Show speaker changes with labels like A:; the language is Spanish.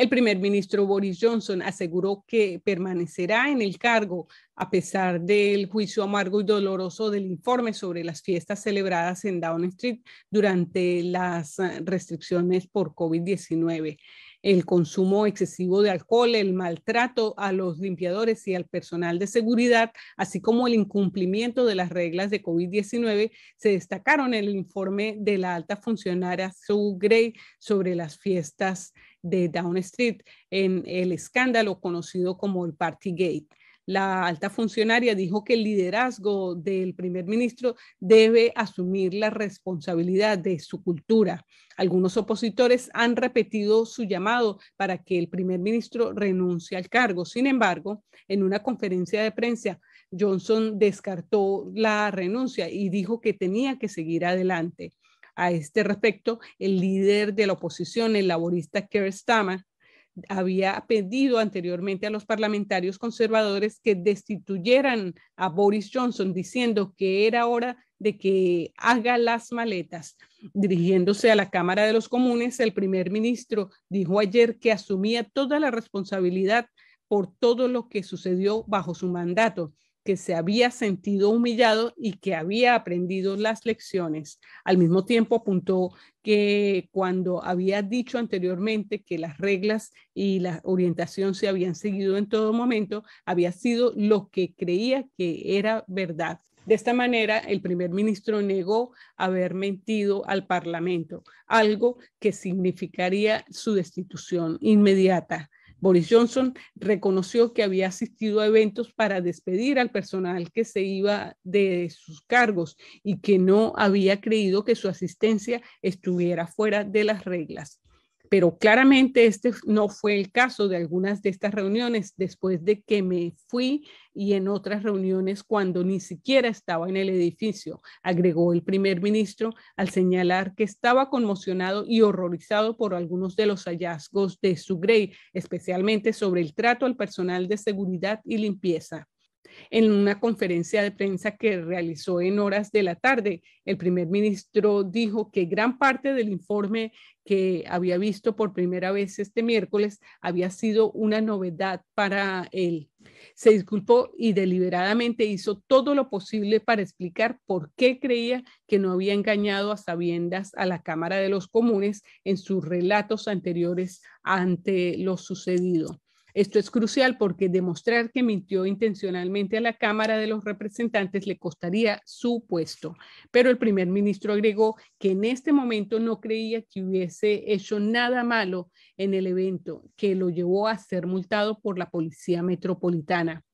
A: El primer ministro Boris Johnson aseguró que permanecerá en el cargo a pesar del juicio amargo y doloroso del informe sobre las fiestas celebradas en Down Street durante las eh, restricciones por COVID-19 el consumo excesivo de alcohol, el maltrato a los limpiadores y al personal de seguridad, así como el incumplimiento de las reglas de COVID-19, se destacaron en el informe de la alta funcionaria Sue Gray sobre las fiestas de Down Street en el escándalo conocido como el Party Gate la alta funcionaria dijo que el liderazgo del primer ministro debe asumir la responsabilidad de su cultura. Algunos opositores han repetido su llamado para que el primer ministro renuncie al cargo. Sin embargo, en una conferencia de prensa, Johnson descartó la renuncia y dijo que tenía que seguir adelante. A este respecto, el líder de la oposición, el laborista Keir Starmer, había pedido anteriormente a los parlamentarios conservadores que destituyeran a Boris Johnson, diciendo que era hora de que haga las maletas. Dirigiéndose a la Cámara de los Comunes, el primer ministro dijo ayer que asumía toda la responsabilidad por todo lo que sucedió bajo su mandato que se había sentido humillado y que había aprendido las lecciones. Al mismo tiempo apuntó que cuando había dicho anteriormente que las reglas y la orientación se habían seguido en todo momento, había sido lo que creía que era verdad. De esta manera, el primer ministro negó haber mentido al Parlamento, algo que significaría su destitución inmediata. Boris Johnson reconoció que había asistido a eventos para despedir al personal que se iba de sus cargos y que no había creído que su asistencia estuviera fuera de las reglas pero claramente este no fue el caso de algunas de estas reuniones después de que me fui y en otras reuniones cuando ni siquiera estaba en el edificio, agregó el primer ministro al señalar que estaba conmocionado y horrorizado por algunos de los hallazgos de Sugrey, especialmente sobre el trato al personal de seguridad y limpieza. En una conferencia de prensa que realizó en horas de la tarde, el primer ministro dijo que gran parte del informe que había visto por primera vez este miércoles había sido una novedad para él. Se disculpó y deliberadamente hizo todo lo posible para explicar por qué creía que no había engañado a sabiendas a la Cámara de los Comunes en sus relatos anteriores ante lo sucedido. Esto es crucial porque demostrar que mintió intencionalmente a la Cámara de los Representantes le costaría su puesto. Pero el primer ministro agregó que en este momento no creía que hubiese hecho nada malo en el evento que lo llevó a ser multado por la Policía Metropolitana.